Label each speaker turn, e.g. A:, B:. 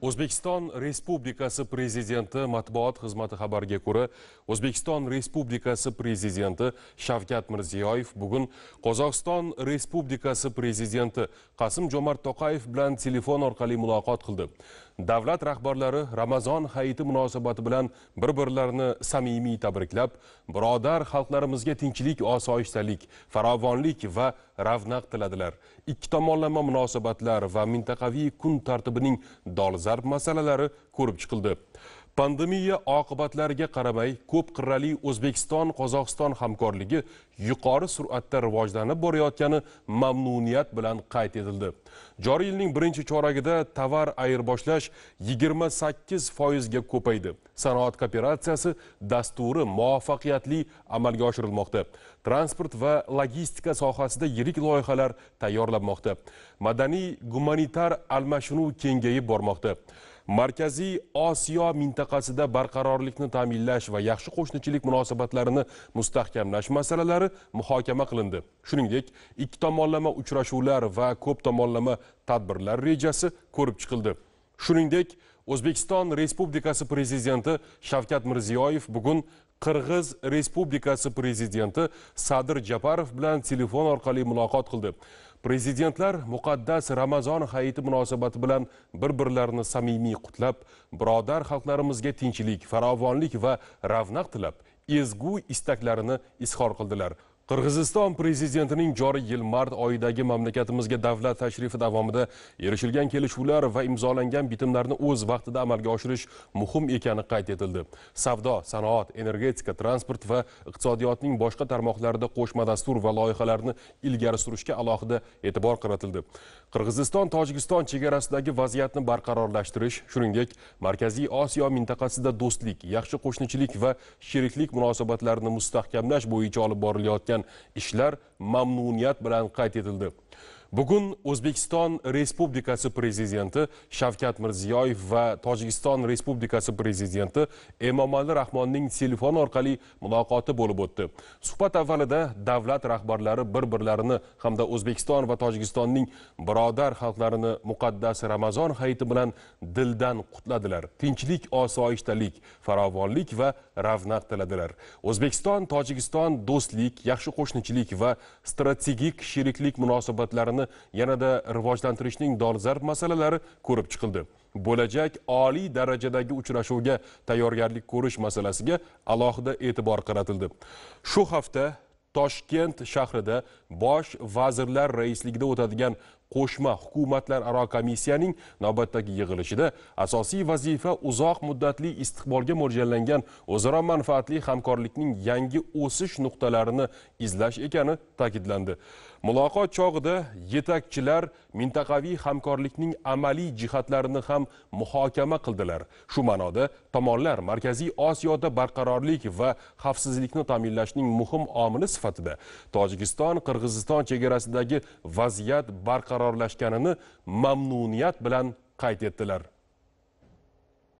A: o'zbekiston respublikasi prezidenti matbuot xizmati xabariga ko'ra o'zbekiston respublikasi prezidenti shavkat mirziyoyev bugun qozog'iston respublikasi prezidenti qasim jo'mart to'qayev bilan telefon orqali muloqot qildi davlat rahbarlari ramazon hayiti munosabati bilan bir birlarini samimiy tabriklab birodar xalqlarimizga tinchlik osoyishtalik farovonlik va ravnaq tiladilar ikki tomonlama munosabatlar va mintaqaviy kun tartibining dolzarb masalalari ko'rib chiqildi pandemiya oqibatlariga qaramay ko'p qirrali o'zbekiston qozog'iston hamkorligi yuqori sur'atda rivojlanib borayotgani mamnuniyat bilan qayd etildi joriy yilning birinchi choragida tovar ayirboshlash 28 foizga ko'paydi sanoat kooperatsiyasi dasturi muvaffaqiyatli amalga oshirilmoqda transport va logistika sohasida yirik loyihalar tayyorlanmoqda madaniy gumanitar almashinuv kengayib bormoqda markaziy osiyo mintaqasida barqarorlikni ta'minlash va yaxshi qo'shnichilik munosabatlarini mustahkamlash masalalari muhokama qilindi shuningdek ikki tomonlama uchrashuvlar va ko'p tomonlama tadbirlar rejasi ko'rib chiqildi shuningdek o'zbekiston respublikasi prezidenti shavkat mirziyoyev bugun qirg'iz respublikasi prezidenti sadir japarov bilan telefon orqali muloqot qildi prezidentlar muqaddas ramazon hayiti munosabati bilan bir birlarini samimiy qutlab birodar xalqlarimizga tinchlik farovonlik va ravnaq tilab ezgu istaklarini izhor qildilar qirg'iziston prezidentining joriy yil mart oyidagi mamlakatimizga davlat tashrifi davomida erishilgan kelishuvlar va imzolangan bitimlarni o'z vaqtida amalga oshirish muhim ekani qayd etildi savdo sanoat energetika transport va iqtisodiyotning boshqa tarmoqlarida qo'shma dastur va loyihalarni ilgari surishga alohida e'tibor qaratildi qirg'iziston tojikiston chegarasidagi vaziyatni barqarorlashtirish shuningdek markaziy osiyo mintaqasida do'stlik yaxshi qo'shnichilik va sheriklik munosabatlarini mustahkamlash bo'yicha olib borilayotgan işler mamnuniyat bilan qayd etildi Bugun O'zbekiston Respublikasi prezidenti Shavkat Mirziyoyev va Tojikiston Respublikasi prezidenti Emomali Rahmonning telefon orqali muloqoti bo'lib o'tdi. Suhbat avvalida davlat rahbarlari bir-birlarini hamda O'zbekiston va Tojikistonning birodar xalqlarini muqaddas Ramazon hayiti bilan dildan qutladilar. Tinchlik, osoyishtalik, farovonlik va ravnaq tiladilar. O'zbekiston Tojikiston do'stlik, yaxshi qo'shnichilik va strategik sheriklik munosabatlarini yanada rivojlantirishning dolzarb masalalari ko'rib chiqildi bo'lajak oliy darajadagi uchrashuvga tayyorgarlik ko'rish masalasiga alohida e'tibor qaratildi shu hafta toshkent shahrida bosh vazirlar raisligida o'tadigan qo'shma hukumatlararo komissiyaning navbatdagi yig'ilishida asosiy vazifa uzoq muddatli istiqbolga mo'ljallangan o'zaro manfaatli hamkorlikning yangi o'sish nuqtalarini izlash ekani ta'kidlandi muloqot chog'ida yetakchilar mintaqaviy hamkorlikning amaliy jihatlarini ham muhokama qildilar shu ma'noda tomonlar markaziy osiyoda barqarorlik va xavfsizlikni ta'minlashning muhim omili sifatida tojikiston qirg'iziston chegarasidagi vaziyat barqaror qarorlashganini mamnuniyat bilan qayd etdilar